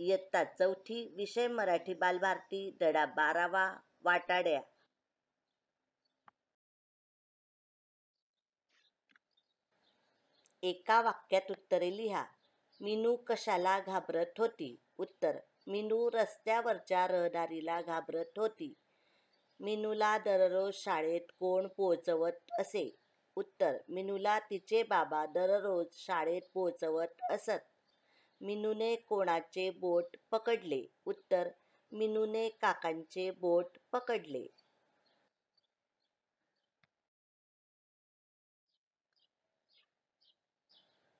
इयत्ता चौथी विषय मराठी बालभारती दडा बारावा वाटाड्या एका वाक्यात उत्तरे लिहा मिनू कशाला घाबरत होती उत्तर मिनू रस्त्यावरच्या रहदारीला घाबरत होती मिनूला दररोज शाळेत कोण पोहोचवत असे उत्तर मिनूला तिचे बाबा दररोज शाळेत पोहोचवत असत मिनूने कोणाचे बोट पकडले उत्तर मिनूने काकांचे बोट पकडले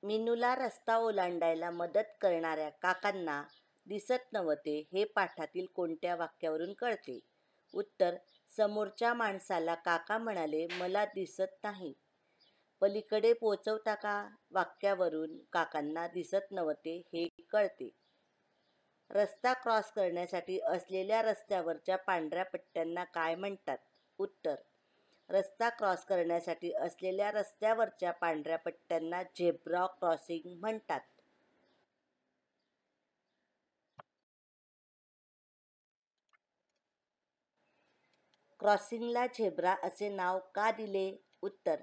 मिनूला रस्ता ओलांडायला मदत करणाऱ्या काकांना दिसत नव्हते हे पाठातील कोणत्या वाक्यावरून कळते उत्तर समोरच्या माणसाला काका म्हणाले मला दिसत नाही पलीकडे पोचवता का वाक्यावरून काकांना दिसत नव्हते हे कळते रस्ता क्रॉस करण्यासाठी असलेल्या रस्त्यावरच्या पांढऱ्या पट्ट्यांना काय म्हणतात उत्तर रस्ता क्रॉस करण्यासाठी असलेल्या रस्त्यावरच्या पांढऱ्या पट्ट्यांना झेब्रा क्रॉसिंग म्हणतात क्रॉसिंगला झेब्रा असे नाव का दिले उत्तर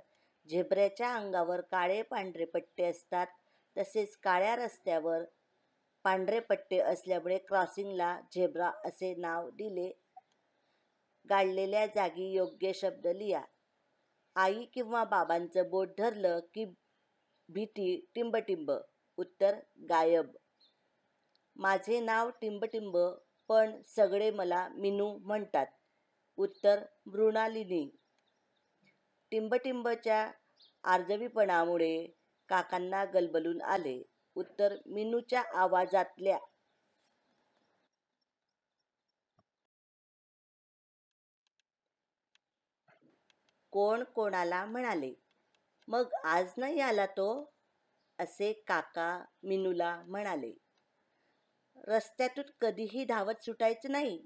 झेबऱ्याच्या अंगावर काळे पांढरे पट्टे असतात तसेच काळ्या रस्त्यावर पांढरे पट्टे असल्यामुळे क्रॉसिंगला झेब्रा असे नाव दिले गाडलेल्या जागी योग्य शब्द लिहा आई किंवा बाबांचं बोट धरलं की भीती टिंबटिंब उत्तर गायब माझे नाव टिंबटिंब पण सगळे मला मिनू म्हणतात उत्तर मृणालिनी टिंबटिंबच्या आर्जवीपणामुळे काकांना गलबलून आले उत्तर मिनूच्या आवाजातल्या कोण कोणाला म्हणाले मग आज नाही आला तो असे काका मिनूला म्हणाले रस्त्यातून कधीही धावत सुटायचं नाही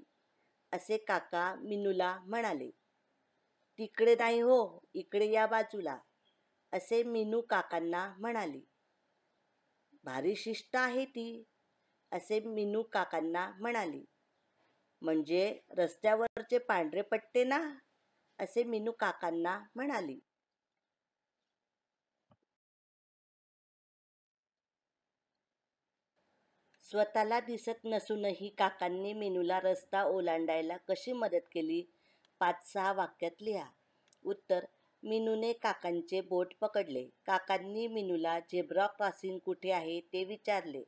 असे काका मिनूला म्हणाले तिकडे नाही हो इकडे या बाजूला असे मिनू काकांना म्हणाली भारी शिष्ट आहे ती असे मिनू काकांना म्हणाली म्हणजे रस्त्यावरचे पांढरे पट्टे ना असे मिनू काकांना म्हणाली स्वतःला दिसत नसूनही काकांनी मिनूला रस्ता ओलांडायला कशी मदत केली पाच सहा वाक्यात लिहा उत्तर मिनूने काकांचे बोट पकडले काकांनी मिनूला झेब्रा क्रॉसिंग कुठे आहे ते विचारले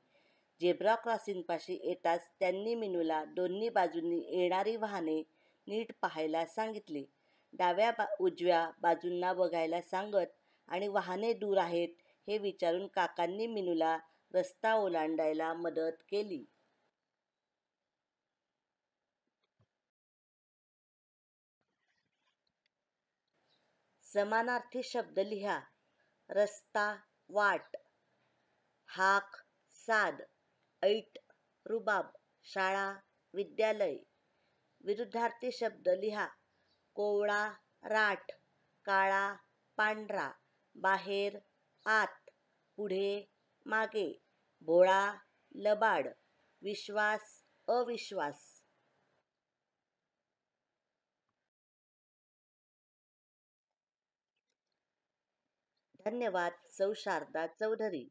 झेब्रा क्रॉसिंगपाशी येताच त्यांनी मिनूला दोन्ही बाजूंनी येणारी वाहने नीट पाहायला सांगितली डाव्या बा उजव्या बाजूंना बघायला सांगत आणि वाहने दूर आहेत हे विचारून काकांनी मिनूला रस्ता ओलांडायला मदत केली समानार्थी शब्द लिहा रस्ता वाट हाक साद ऐट रुबाब शाळा विद्यालय विरुद्धार्थी शब्द लिहा कोवळा राठ काळा पांढरा बाहेर आत पुढे मागे भोळा लबाड विश्वास अविश्वास धन्यवाद सौ शारदा चौधरी